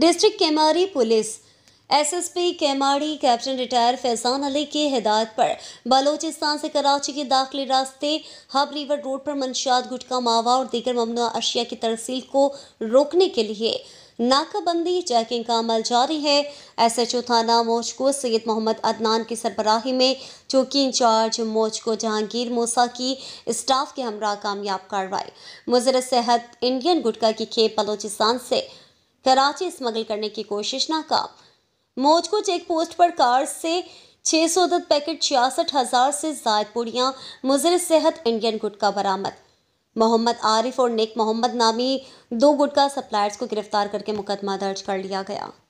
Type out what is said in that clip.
district Keamari police SSP Keamari captain retired Faizan Ali की हिदायत पर बलोचिस्तान से कराची के दाखिले रास्ते हब रिवर रोड पर मंशियात गुटका मावा और दीगर ममनू अशिया की तरसील को रोकने के लिए नाकाबंदी चैकिंग का अमल जारी है एसएचओ थाना मोचको सैयद मोहम्मद अदनान की सरबराही में चौकी इंचार्ज मोचको जहांगीर मोसा की स्टाफ के हमरा कामयाब कार्रवाई मुजर सेहत इंडियन गुटका की खेप बलोचिस्तान से कराची स्मगल करने की कोशिश नाकाम मोजको चेक पोस्ट पर कार से छः सौ दस पैकेट छियासठ हज़ार से जायद पूड़ियाँ मुजर सेहत इंडियन गुटका बरामद मोहम्मद आरिफ और नेक मोहम्मद नामी दो गुटका सप्लायर्स को गिरफ्तार करके मुकदमा दर्ज कर लिया गया